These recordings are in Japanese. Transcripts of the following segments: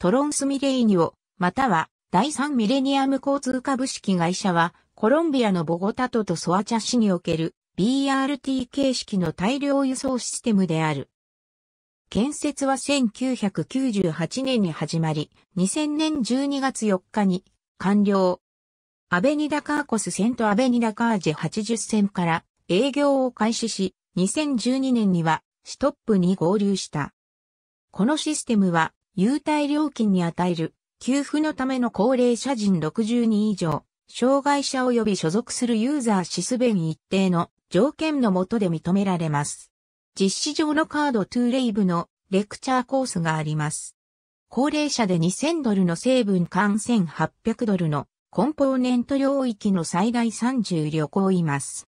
トロンスミレイニオ、または第3ミレニアム交通株式会社は、コロンビアのボゴタトとソアチャ市における BRT 形式の大量輸送システムである。建設は1998年に始まり、2000年12月4日に完了。アベニダカーコス線とアベニダカージェ80線から営業を開始し、2012年にはシトップに合流した。このシステムは優待料金に与える、給付のための高齢者人60人以上、障害者及び所属するユーザーシス弁一定の条件の下で認められます。実施上のカードトゥーレイブのレクチャーコースがあります。高齢者で2000ドルの成分間1800ドルのコンポーネント領域の最大30旅行います。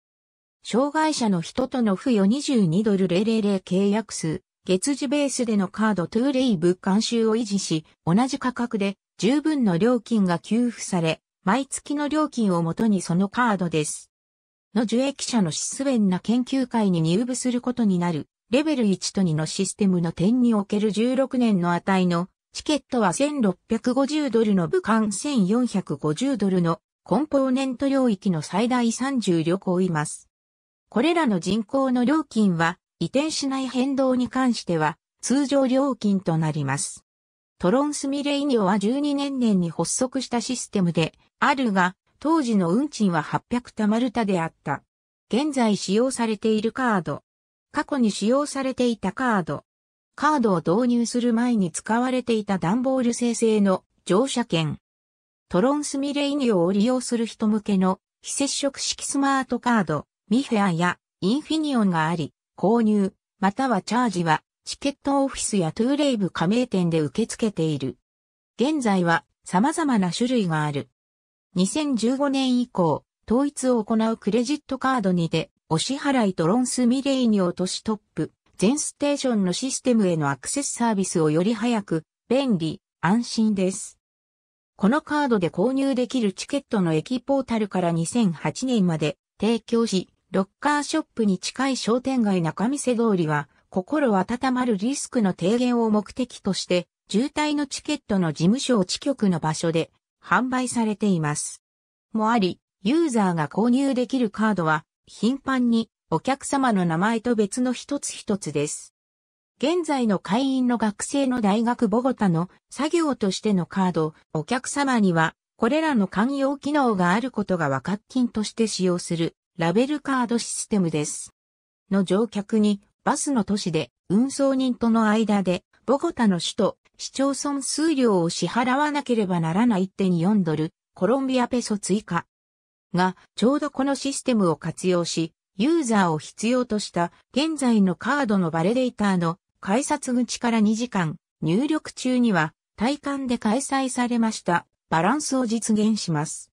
障害者の人との付与22ドル000契約数、月次ベースでのカードトゥーレイブ監修を維持し、同じ価格で十分の料金が給付され、毎月の料金をもとにそのカードです。の受益者のシスウェンな研究会に入部することになる、レベル1と2のシステムの点における16年の値のチケットは1650ドルの武漢1450ドルのコンポーネント領域の最大30旅行います。これらの人口の料金は移転しない変動に関しては、通常料金となります。トロンスミレイニオは12年年に発足したシステムで、あるが、当時の運賃は800タマルタであった。現在使用されているカード。過去に使用されていたカード。カードを導入する前に使われていた段ボール生成の乗車券。トロンスミレイニオを利用する人向けの非接触式スマートカード、ミフェアやインフィニオンがあり、購入、またはチャージは、チケットオフィスやトゥーレイブ加盟店で受け付けている。現在は様々な種類がある。2015年以降、統一を行うクレジットカードにて、お支払いとロンスミレイに落としトップ、全ステーションのシステムへのアクセスサービスをより早く、便利、安心です。このカードで購入できるチケットの駅ポータルから2008年まで提供し、ロッカーショップに近い商店街中見世通りは、心温まるリスクの低減を目的として、渋滞のチケットの事務所を地局の場所で販売されています。もあり、ユーザーが購入できるカードは、頻繁にお客様の名前と別の一つ一つです。現在の会員の学生の大学ボゴタの作業としてのカード、お客様には、これらの寛容機能があることが分か金として使用するラベルカードシステムです。の乗客にバスの都市で運送人との間でボゴタの首都市町村数量を支払わなければならない1.4ドルコロンビアペソ追加がちょうどこのシステムを活用しユーザーを必要とした現在のカードのバレデーターの改札口から2時間入力中には体感で開催されましたバランスを実現します。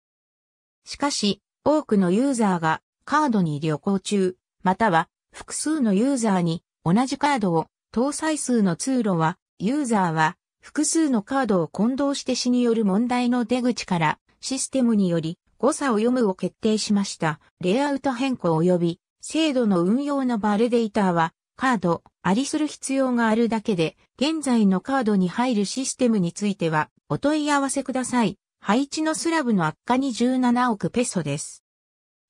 しかし、多くのユーザーがカードに旅行中、または複数のユーザーに同じカードを搭載数の通路は、ユーザーは複数のカードを混同して死による問題の出口からシステムにより誤差を読むを決定しました。レイアウト変更及び制度の運用のバレデーターはカード、ありする必要があるだけで、現在のカードに入るシステムについてはお問い合わせください。配置のスラブの悪化に17億ペソです。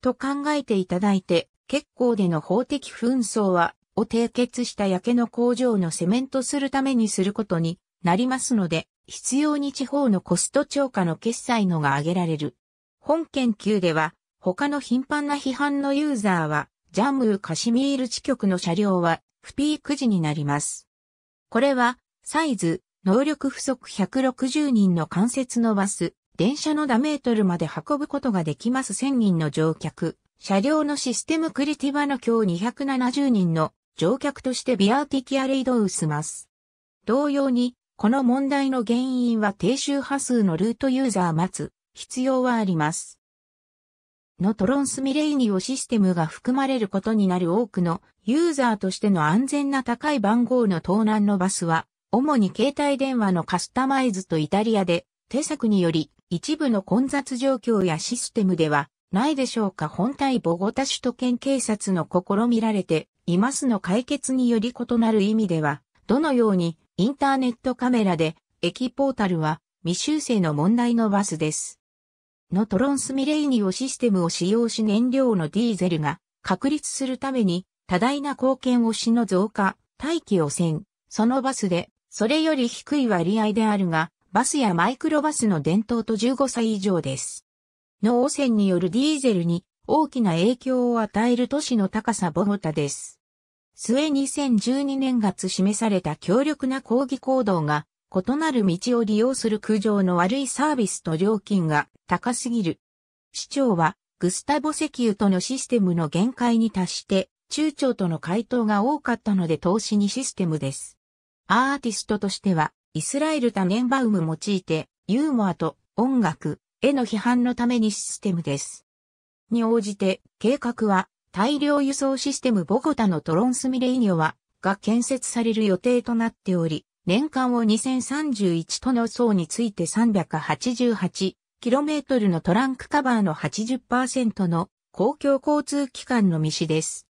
と考えていただいて、結構での法的紛争は、を締結した焼けの工場のセメントするためにすることになりますので、必要に地方のコスト超過の決済のが挙げられる。本研究では、他の頻繁な批判のユーザーは、ジャムーカシミール地局の車両は、不ピーク時になります。これは、サイズ、能力不足160人の関節のバス、電車のダメートルまで運ぶことができます1000人の乗客、車両のシステムクリティバの今日270人の乗客としてビアーティキアレイドをスます。同様に、この問題の原因は低周波数のルートユーザー待つ必要はあります。のトロンスミレイニオシステムが含まれることになる多くのユーザーとしての安全な高い番号の盗難のバスは、主に携帯電話のカスタマイズとイタリアで手作により一部の混雑状況やシステムでは、ないでしょうか本体ボゴタ首都圏警察の試みられていますの解決により異なる意味では、どのようにインターネットカメラで駅ポータルは未修正の問題のバスです。のトロンスミレイニオシステムを使用し燃料のディーゼルが確立するために多大な貢献をしの増加、大気汚染、そのバスでそれより低い割合であるが、バスやマイクロバスの伝統と15歳以上です。の汚染によるディーゼルに大きな影響を与える都市の高さボゴタです。末2012年月示された強力な抗議行動が、異なる道を利用する苦情の悪いサービスと料金が高すぎる。市長は、グスタボ石油とのシステムの限界に達して、中長との回答が多かったので投資にシステムです。アーティストとしては、イスラエル・タネンバウム用いて、ユーモアと音楽への批判のためにシステムです。に応じて、計画は大量輸送システムボゴタのトロンスミレイニョは、が建設される予定となっており、年間を2031との層について 388km のトランクカバーの80%の公共交通機関の未使です。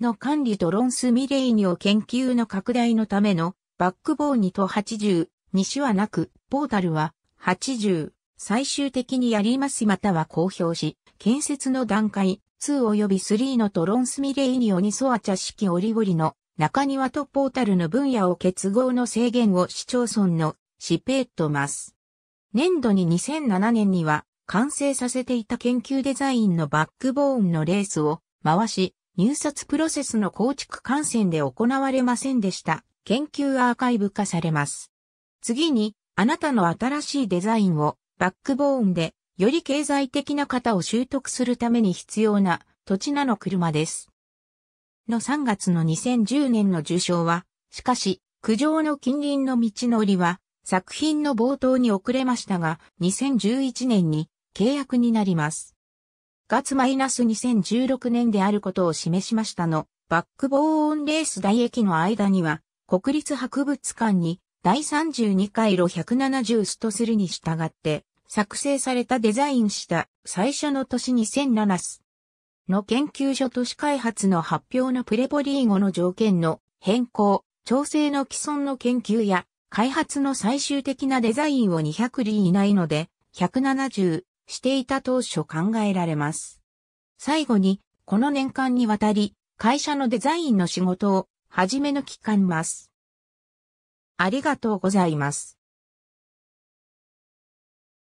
の管理トロンスミレイニョ研究の拡大のためのバックボーンにと80、西はなく、ポータルは80、最終的にやりますまたは公表し、建設の段階、2及び3のトロンスミレイニオにソア茶式折々の中庭とポータルの分野を結合の制限を市町村のシペットます。年度に2007年には完成させていた研究デザインのバックボーンのレースを回し、入札プロセスの構築観戦で行われませんでした。研究アーカイブ化されます。次に、あなたの新しいデザインをバックボーンでより経済的な型を習得するために必要な土地なの車です。の3月の2010年の受賞は、しかし、苦情の近隣の道のりは作品の冒頭に遅れましたが、2011年に契約になります。月マイナス2016年であることを示しましたの、バックボーンレース大駅の間には、国立博物館に第32回路170スとするに従って作成されたデザインした最初の年2007スの研究所都市開発の発表のプレポリーゴの条件の変更、調整の既存の研究や開発の最終的なデザインを200里以内ので170していた当初考えられます。最後に、この年間にわたり、会社のデザインの仕事をはじめの期間ます。ありがとうございます。